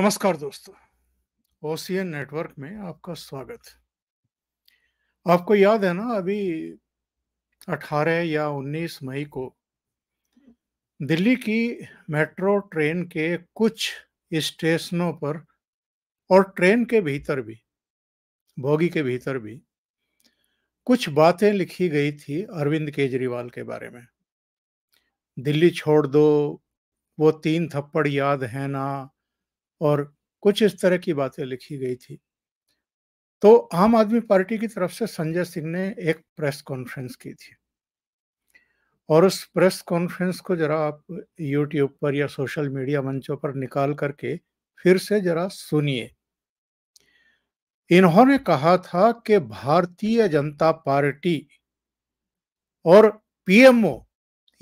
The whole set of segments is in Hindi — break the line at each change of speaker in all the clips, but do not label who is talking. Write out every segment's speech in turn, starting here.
नमस्कार दोस्तों ओसीएन नेटवर्क में आपका स्वागत आपको याद है ना अभी 18 या 19 मई को दिल्ली की मेट्रो ट्रेन के कुछ स्टेशनों पर और ट्रेन के भीतर भी बोगी के भीतर भी कुछ बातें लिखी गई थी अरविंद केजरीवाल के बारे में दिल्ली छोड़ दो वो तीन थप्पड़ याद है ना और कुछ इस तरह की बातें लिखी गई थी तो आम आदमी पार्टी की तरफ से संजय सिंह ने एक प्रेस कॉन्फ्रेंस की थी और उस प्रेस कॉन्फ्रेंस को जरा आप यूट्यूब पर या सोशल मीडिया मंचों पर निकाल करके फिर से जरा सुनिए इन्होंने कहा था कि भारतीय जनता पार्टी और पीएमओ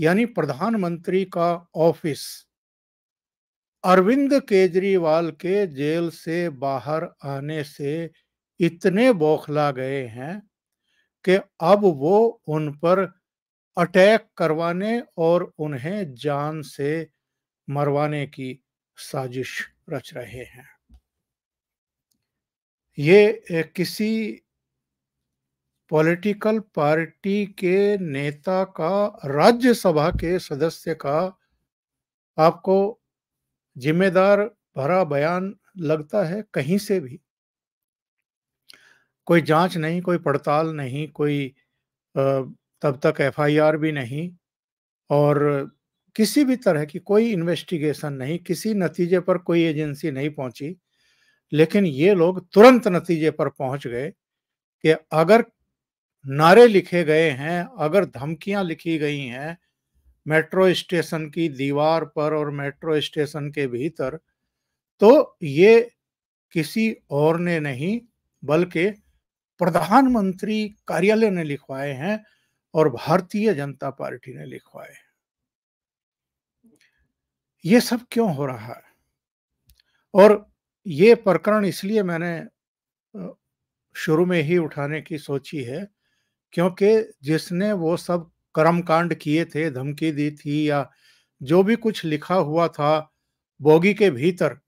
यानी प्रधानमंत्री का ऑफिस अरविंद केजरीवाल के जेल से बाहर आने से इतने बौखला गए हैं कि अब वो उन पर अटैक करवाने और उन्हें जान से मरवाने की साजिश रच रहे हैं ये किसी पॉलिटिकल पार्टी के नेता का राज्यसभा के सदस्य का आपको जिम्मेदार भरा बयान लगता है कहीं से भी कोई जांच नहीं कोई पड़ताल नहीं कोई तब तक एफआईआर भी नहीं और किसी भी तरह की कोई इन्वेस्टिगेशन नहीं किसी नतीजे पर कोई एजेंसी नहीं पहुंची लेकिन ये लोग तुरंत नतीजे पर पहुंच गए कि अगर नारे लिखे गए हैं अगर धमकियां लिखी गई हैं मेट्रो स्टेशन की दीवार पर और मेट्रो स्टेशन के भीतर तो ये किसी और ने नहीं बल्कि प्रधानमंत्री कार्यालय ने लिखवाए हैं और भारतीय जनता पार्टी ने लिखवाए ये सब क्यों हो रहा है और ये प्रकरण इसलिए मैंने शुरू में ही उठाने की सोची है क्योंकि जिसने वो सब कर्म कांड किए थे धमकी दी थी या जो भी कुछ लिखा हुआ था बोगी के भीतर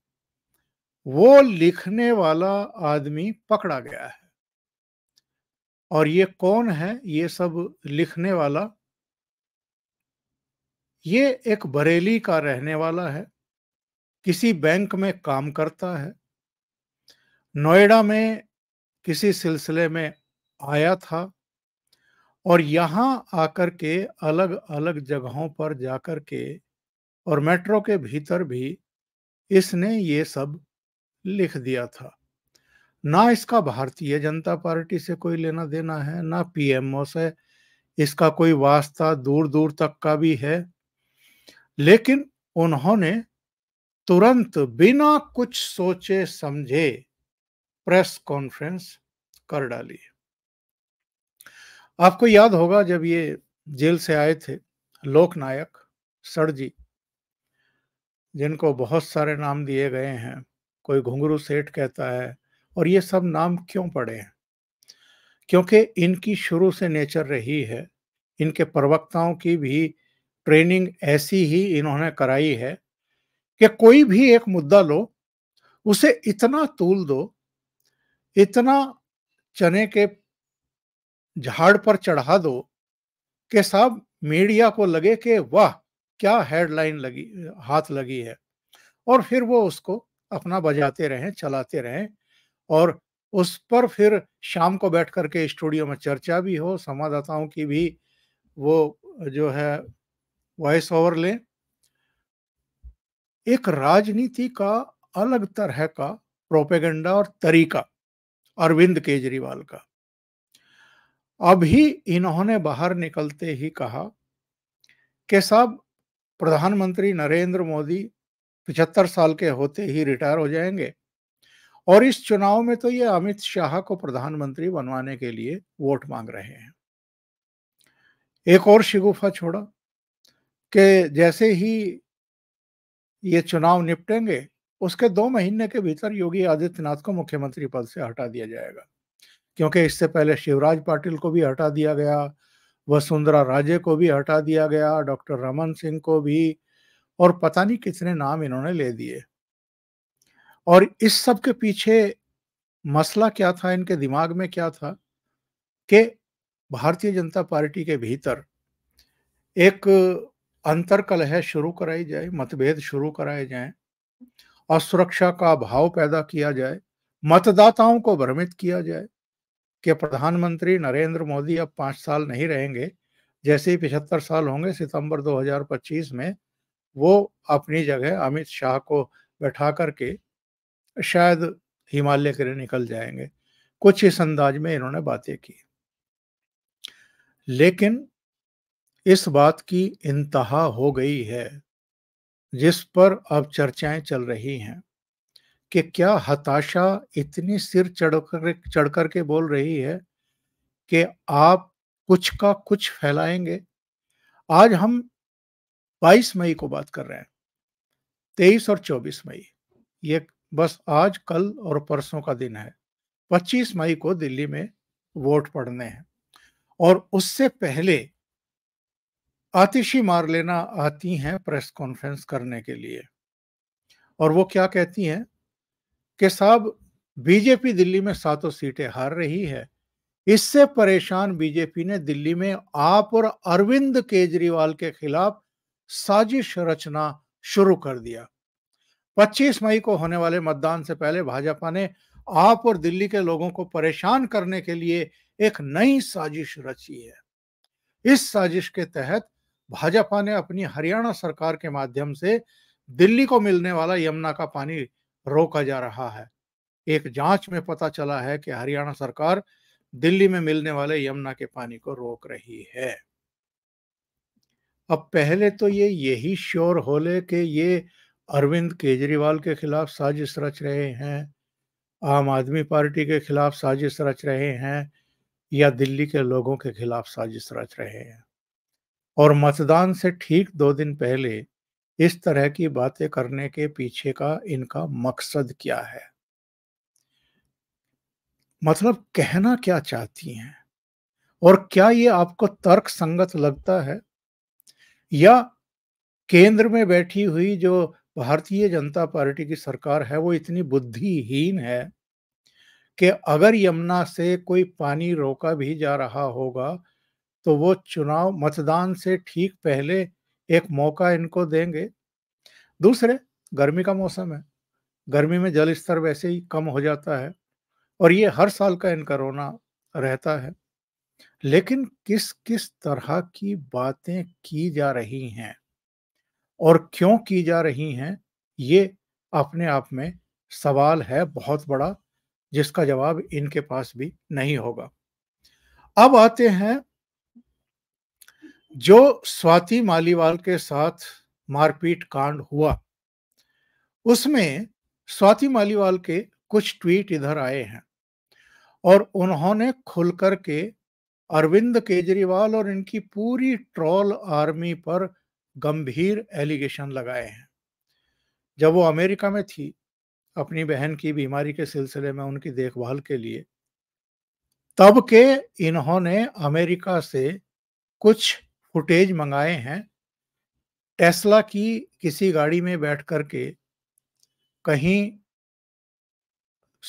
वो लिखने वाला आदमी पकड़ा गया है और ये कौन है ये सब लिखने वाला ये एक बरेली का रहने वाला है किसी बैंक में काम करता है नोएडा में किसी सिलसिले में आया था और यहाँ आकर के अलग अलग जगहों पर जाकर के और मेट्रो के भीतर भी इसने ये सब लिख दिया था ना इसका भारतीय जनता पार्टी से कोई लेना देना है ना पीएमओ से इसका कोई वास्ता दूर दूर तक का भी है लेकिन उन्होंने तुरंत बिना कुछ सोचे समझे प्रेस कॉन्फ्रेंस कर डाली आपको याद होगा जब ये जेल से आए थे लोकनायक सर जी जिनको बहुत सारे नाम दिए गए हैं कोई घुंगरू सेठ कहता है और ये सब नाम क्यों पड़े हैं क्योंकि इनकी शुरू से नेचर रही है इनके प्रवक्ताओं की भी ट्रेनिंग ऐसी ही इन्होंने कराई है कि कोई भी एक मुद्दा लो उसे इतना तूल दो इतना चने के झाड़ पर चढ़ा दो के साहब मीडिया को लगे कि वाह क्या हेडलाइन लगी हाथ लगी है और फिर वो उसको अपना बजाते रहें चलाते रहें और उस पर फिर शाम को बैठ करके स्टूडियो में चर्चा भी हो संवाददाताओं की भी वो जो है वॉइस ओवर लें एक राजनीति का अलग तरह का प्रोपेगेंडा और तरीका अरविंद केजरीवाल का अभी इन्होंने बाहर निकलते ही कहा कि साहब प्रधानमंत्री नरेंद्र मोदी पचहत्तर साल के होते ही रिटायर हो जाएंगे और इस चुनाव में तो ये अमित शाह को प्रधानमंत्री बनवाने के लिए वोट मांग रहे हैं एक और शिगुफा छोड़ा कि जैसे ही ये चुनाव निपटेंगे उसके दो महीने के भीतर योगी आदित्यनाथ को मुख्यमंत्री पद से हटा दिया जाएगा क्योंकि इससे पहले शिवराज पाटिल को भी हटा दिया गया वसुंधरा राजे को भी हटा दिया गया डॉक्टर रमन सिंह को भी और पता नहीं कितने नाम इन्होंने ले दिए और इस सब के पीछे मसला क्या था इनके दिमाग में क्या था कि भारतीय जनता पार्टी के भीतर एक अंतर कलह शुरू कराई जाए मतभेद शुरू कराए जाएं असुरक्षा का भाव पैदा किया जाए मतदाताओं को भ्रमित किया जाए कि प्रधानमंत्री नरेंद्र मोदी अब पाँच साल नहीं रहेंगे जैसे ही पिछहत्तर साल होंगे सितंबर 2025 में वो अपनी जगह अमित शाह को बैठा करके शायद हिमालय के लिए निकल जाएंगे कुछ इस अंदाज में इन्होंने बातें की लेकिन इस बात की इंतहा हो गई है जिस पर अब चर्चाएं चल रही हैं कि क्या हताशा इतनी सिर चढ़ कर चढ़ करके के बोल रही है कि आप कुछ का कुछ फैलाएंगे आज हम 22 मई को बात कर रहे हैं 23 और 24 मई ये बस आज कल और परसों का दिन है 25 मई को दिल्ली में वोट पड़ने हैं और उससे पहले आतिशी मार लेना आती हैं प्रेस कॉन्फ्रेंस करने के लिए और वो क्या कहती हैं कि साहब बीजेपी दिल्ली में सातों सीटें हार रही है इससे परेशान बीजेपी ने दिल्ली में आप और अरविंद केजरीवाल के खिलाफ साजिश रचना शुरू कर दिया 25 मई को होने वाले मतदान से पहले भाजपा ने आप और दिल्ली के लोगों को परेशान करने के लिए एक नई साजिश रची है इस साजिश के तहत भाजपा ने अपनी हरियाणा सरकार के माध्यम से दिल्ली को मिलने वाला यमुना का पानी रोका जा रहा है एक जांच में पता चला है कि हरियाणा सरकार दिल्ली में मिलने वाले यमुना के पानी को रोक रही है अब पहले तो ये यही श्योर हो ले कि ये अरविंद केजरीवाल के खिलाफ साजिश रच रहे हैं आम आदमी पार्टी के खिलाफ साजिश रच रहे हैं या दिल्ली के लोगों के खिलाफ साजिश रच रहे हैं और मतदान से ठीक दो दिन पहले इस तरह की बातें करने के पीछे का इनका मकसद क्या है मतलब कहना क्या चाहती हैं और क्या ये आपको तर्क संगत लगता है या केंद्र में बैठी हुई जो भारतीय जनता पार्टी की सरकार है वो इतनी बुद्धिहीन है कि अगर यमुना से कोई पानी रोका भी जा रहा होगा तो वो चुनाव मतदान से ठीक पहले एक मौका इनको देंगे दूसरे गर्मी का मौसम है गर्मी में जल स्तर वैसे ही कम हो जाता है और ये हर साल का इनका रोना रहता है लेकिन किस किस तरह की बातें की जा रही हैं और क्यों की जा रही हैं ये अपने आप में सवाल है बहुत बड़ा जिसका जवाब इनके पास भी नहीं होगा अब आते हैं जो स्वाति मालीवाल के साथ मारपीट कांड हुआ उसमें स्वाति मालीवाल के कुछ ट्वीट इधर आए हैं और उन्होंने खुलकर के अरविंद केजरीवाल और इनकी पूरी ट्रॉल आर्मी पर गंभीर एलिगेशन लगाए हैं जब वो अमेरिका में थी अपनी बहन की बीमारी के सिलसिले में उनकी देखभाल के लिए तब के इन्होंने अमेरिका से कुछ फुटेज मंगाए हैं टेस्ला की किसी गाड़ी में बैठ कर के कहीं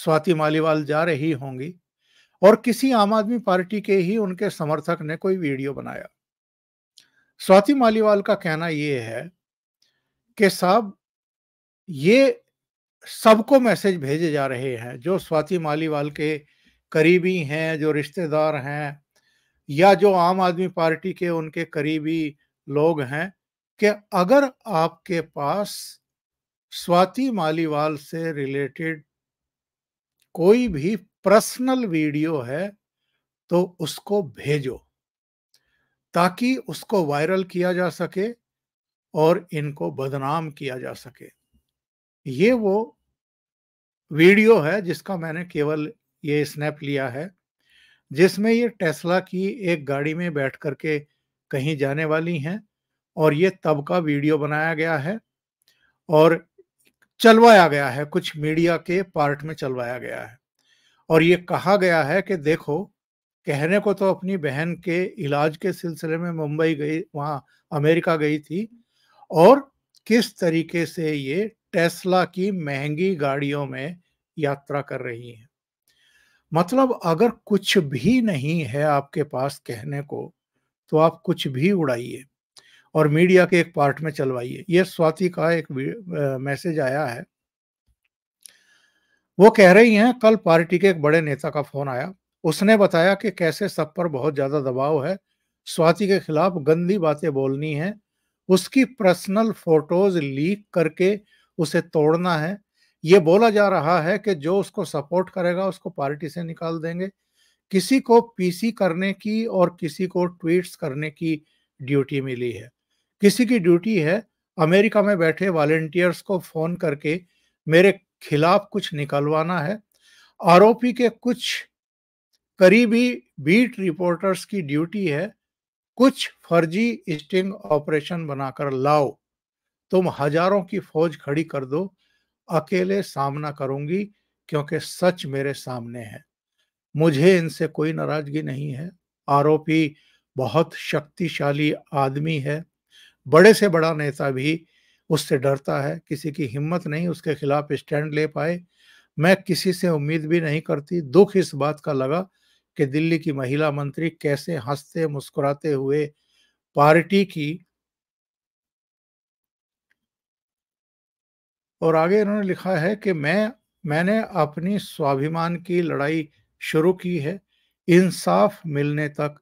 स्वाति मालीवाल जा रही होंगी और किसी आम आदमी पार्टी के ही उनके समर्थक ने कोई वीडियो बनाया स्वाति मालीवाल का कहना यह है कि साहब ये सबको मैसेज भेजे जा रहे हैं जो स्वाति मालीवाल के करीबी हैं जो रिश्तेदार हैं या जो आम आदमी पार्टी के उनके करीबी लोग हैं कि अगर आपके पास स्वाति मालीवाल से रिलेटेड कोई भी पर्सनल वीडियो है तो उसको भेजो ताकि उसको वायरल किया जा सके और इनको बदनाम किया जा सके ये वो वीडियो है जिसका मैंने केवल ये स्नैप लिया है जिसमें ये टेस्ला की एक गाड़ी में बैठ करके कहीं जाने वाली हैं और ये तब का वीडियो बनाया गया है और चलवाया गया है कुछ मीडिया के पार्ट में चलवाया गया है और ये कहा गया है कि देखो कहने को तो अपनी बहन के इलाज के सिलसिले में मुंबई गई वहाँ अमेरिका गई थी और किस तरीके से ये टेस्ला की महंगी गाड़ियों में यात्रा कर रही है मतलब अगर कुछ भी नहीं है आपके पास कहने को तो आप कुछ भी उड़ाइए और मीडिया के एक पार्ट में चलवाइए यह स्वाति का एक मैसेज आया है वो कह रही हैं कल पार्टी के एक बड़े नेता का फोन आया उसने बताया कि कैसे सब पर बहुत ज्यादा दबाव है स्वाति के खिलाफ गंदी बातें बोलनी है उसकी पर्सनल फोटोज लीक करके उसे तोड़ना है ये बोला जा रहा है कि जो उसको सपोर्ट करेगा उसको पार्टी से निकाल देंगे किसी को पीसी करने की और किसी को ट्वीट्स करने की ड्यूटी मिली है किसी की ड्यूटी है अमेरिका में बैठे वॉलेंटियर्स को फोन करके मेरे खिलाफ कुछ निकलवाना है आरोपी के कुछ करीबी बीट रिपोर्टर्स की ड्यूटी है कुछ फर्जी स्टिंग ऑपरेशन बनाकर लाओ तुम हजारों की फौज खड़ी कर दो अकेले सामना करूंगी क्योंकि सच मेरे सामने है मुझे इनसे कोई नाराजगी नहीं है आरोपी बहुत शक्तिशाली आदमी है बड़े से बड़ा नेता भी उससे डरता है किसी की हिम्मत नहीं उसके खिलाफ स्टैंड ले पाए मैं किसी से उम्मीद भी नहीं करती दुख इस बात का लगा कि दिल्ली की महिला मंत्री कैसे हंसते मुस्कुराते हुए पार्टी की और आगे इन्होंने लिखा है कि मैं मैंने अपनी स्वाभिमान की लड़ाई शुरू की है इंसाफ मिलने तक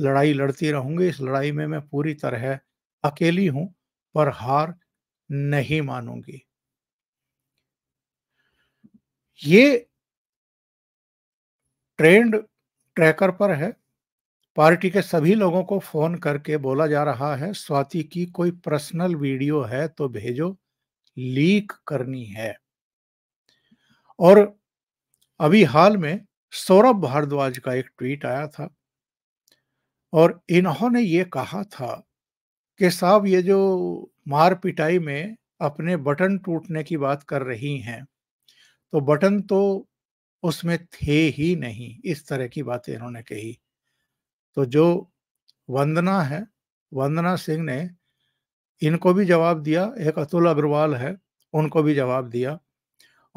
लड़ाई लड़ती रहूंगी इस लड़ाई में मैं पूरी तरह अकेली हूं पर हार नहीं मानूंगी ये ट्रेंड ट्रैकर पर है पार्टी के सभी लोगों को फोन करके बोला जा रहा है स्वाति की कोई पर्सनल वीडियो है तो भेजो लीक करनी है और अभी हाल में सौरभ भारद्वाज का एक ट्वीट आया था और इन्होंने ये कहा था कि साहब ये जो मार पिटाई में अपने बटन टूटने की बात कर रही हैं तो बटन तो उसमें थे ही नहीं इस तरह की बातें इन्होंने कही तो जो वंदना है वंदना सिंह ने इनको भी जवाब दिया एक अतुल अग्रवाल है उनको भी जवाब दिया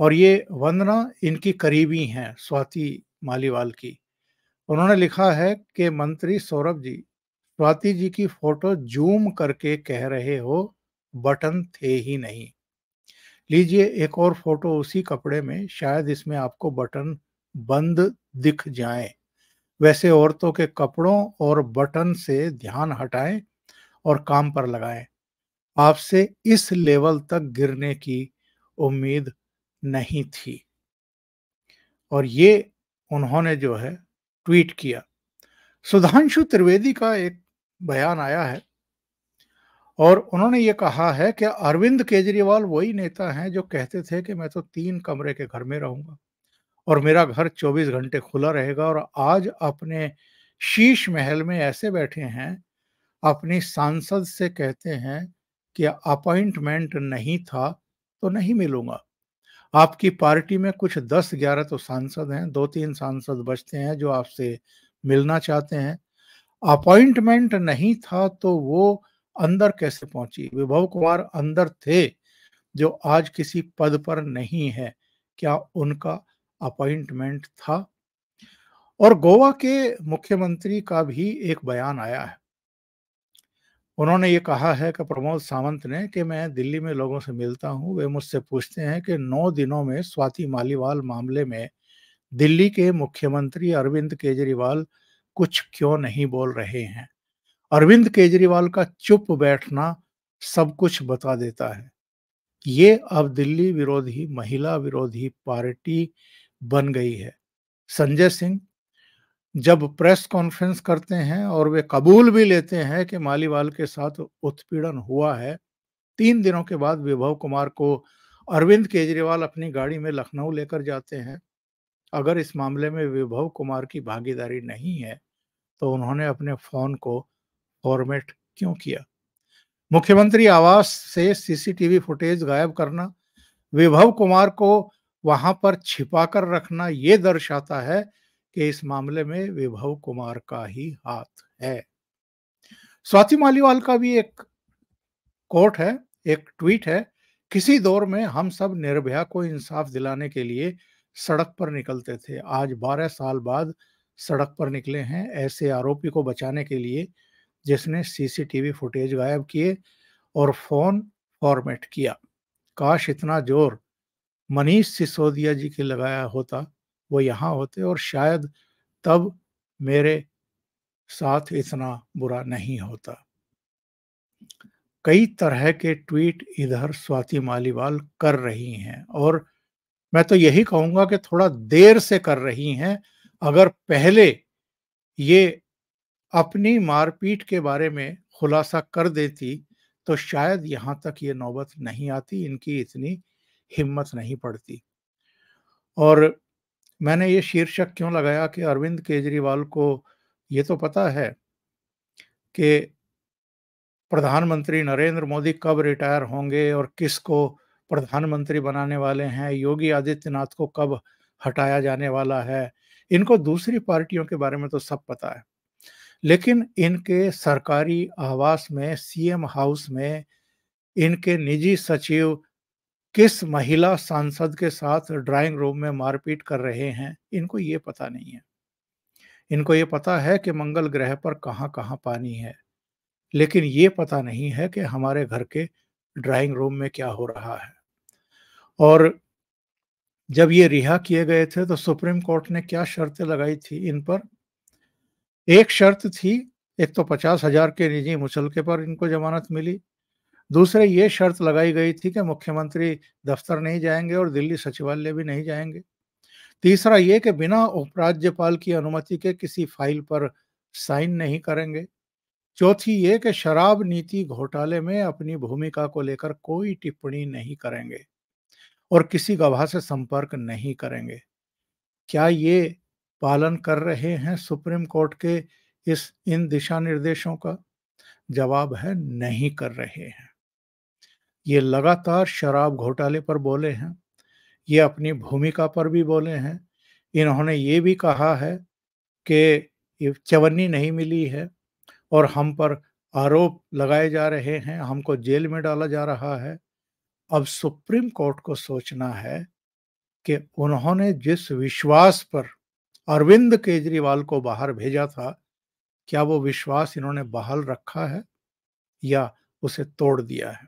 और ये वंदना इनकी करीबी हैं स्वाति मालीवाल की उन्होंने लिखा है कि मंत्री सौरभ जी स्वाति जी की फोटो जूम करके कह रहे हो बटन थे ही नहीं लीजिए एक और फोटो उसी कपड़े में शायद इसमें आपको बटन बंद दिख जाए वैसे औरतों के कपड़ों और बटन से ध्यान हटाएं और काम पर लगाएं आपसे इस लेवल तक गिरने की उम्मीद नहीं थी और ये उन्होंने जो है ट्वीट किया सुधांशु त्रिवेदी का एक बयान आया है और उन्होंने ये कहा है कि अरविंद केजरीवाल वही नेता हैं जो कहते थे कि मैं तो तीन कमरे के घर में रहूंगा और मेरा घर 24 घंटे खुला रहेगा और आज अपने शीश महल में ऐसे बैठे हैं अपनी सांसद से कहते हैं कि अपॉइंटमेंट नहीं था तो नहीं मिलूंगा आपकी पार्टी में कुछ दस ग्यारह तो सांसद हैं दो तीन सांसद बचते हैं जो आपसे मिलना चाहते हैं अपॉइंटमेंट नहीं था तो वो अंदर कैसे पहुंची विभव कुमार अंदर थे जो आज किसी पद पर नहीं है क्या उनका अपॉइंटमेंट था और गोवा के मुख्यमंत्री का भी एक बयान आया है उन्होंने ये कहा है कि प्रमोद सावंत ने कि मैं दिल्ली में लोगों से मिलता हूँ वे मुझसे पूछते हैं कि नौ दिनों में स्वाति मालीवाल मामले में दिल्ली के मुख्यमंत्री अरविंद केजरीवाल कुछ क्यों नहीं बोल रहे हैं अरविंद केजरीवाल का चुप बैठना सब कुछ बता देता है ये अब दिल्ली विरोधी महिला विरोधी पार्टी बन गई है संजय सिंह जब प्रेस कॉन्फ्रेंस करते हैं और वे कबूल भी लेते हैं कि मालीवाल के साथ उत्पीड़न हुआ है तीन दिनों के बाद विभव कुमार को अरविंद केजरीवाल अपनी गाड़ी में लखनऊ लेकर जाते हैं अगर इस मामले में विभव कुमार की भागीदारी नहीं है तो उन्होंने अपने फोन को फॉर्मेट क्यों किया मुख्यमंत्री आवास से सीसीटीवी फुटेज गायब करना विभव कुमार को वहां पर छिपाकर रखना ये दर्शाता है कि इस मामले में विभव कुमार का ही हाथ है स्वाति मालीवाल का भी एक कोट है एक ट्वीट है किसी दौर में हम सब निर्भया को इंसाफ दिलाने के लिए सड़क पर निकलते थे आज 12 साल बाद सड़क पर निकले हैं ऐसे आरोपी को बचाने के लिए जिसने सीसीटीवी फुटेज गायब किए और फोन फॉर्मेट किया काश इतना जोर मनीष सिसोदिया जी के लगाया होता वो यहाँ होते और शायद तब मेरे साथ इतना बुरा नहीं होता कई तरह के ट्वीट इधर स्वाति मालीवाल कर रही हैं और मैं तो यही कहूंगा कि थोड़ा देर से कर रही हैं अगर पहले ये अपनी मारपीट के बारे में खुलासा कर देती तो शायद यहां तक ये नौबत नहीं आती इनकी इतनी हिम्मत नहीं पड़ती और मैंने ये शीर्षक क्यों लगाया कि अरविंद केजरीवाल को ये तो पता है कि प्रधानमंत्री नरेंद्र मोदी कब रिटायर होंगे और किसको प्रधानमंत्री बनाने वाले हैं योगी आदित्यनाथ को कब हटाया जाने वाला है इनको दूसरी पार्टियों के बारे में तो सब पता है लेकिन इनके सरकारी आवास में सीएम हाउस में इनके निजी सचिव किस महिला सांसद के साथ ड्राइंग रूम में मारपीट कर रहे हैं इनको ये पता नहीं है इनको ये पता है कि मंगल ग्रह पर कहाँ कहाँ पानी है लेकिन ये पता नहीं है कि हमारे घर के ड्राइंग रूम में क्या हो रहा है और जब ये रिहा किए गए थे तो सुप्रीम कोर्ट ने क्या शर्तें लगाई थी इन पर एक शर्त थी एक तो पचास हजार के निजी मुचलके पर इनको जमानत मिली दूसरे ये शर्त लगाई गई थी कि मुख्यमंत्री दफ्तर नहीं जाएंगे और दिल्ली सचिवालय भी नहीं जाएंगे तीसरा ये कि बिना उपराज्यपाल की अनुमति के किसी फाइल पर साइन नहीं करेंगे चौथी ये कि शराब नीति घोटाले में अपनी भूमिका को लेकर कोई टिप्पणी नहीं करेंगे और किसी गवाह से संपर्क नहीं करेंगे क्या ये पालन कर रहे हैं सुप्रीम कोर्ट के इस इन दिशा निर्देशों का जवाब है नहीं कर रहे हैं ये लगातार शराब घोटाले पर बोले हैं ये अपनी भूमिका पर भी बोले हैं इन्होंने ये भी कहा है कि चवन्नी नहीं मिली है और हम पर आरोप लगाए जा रहे हैं हमको जेल में डाला जा रहा है अब सुप्रीम कोर्ट को सोचना है कि उन्होंने जिस विश्वास पर अरविंद केजरीवाल को बाहर भेजा था क्या वो विश्वास इन्होंने बहाल रखा है या उसे तोड़ दिया है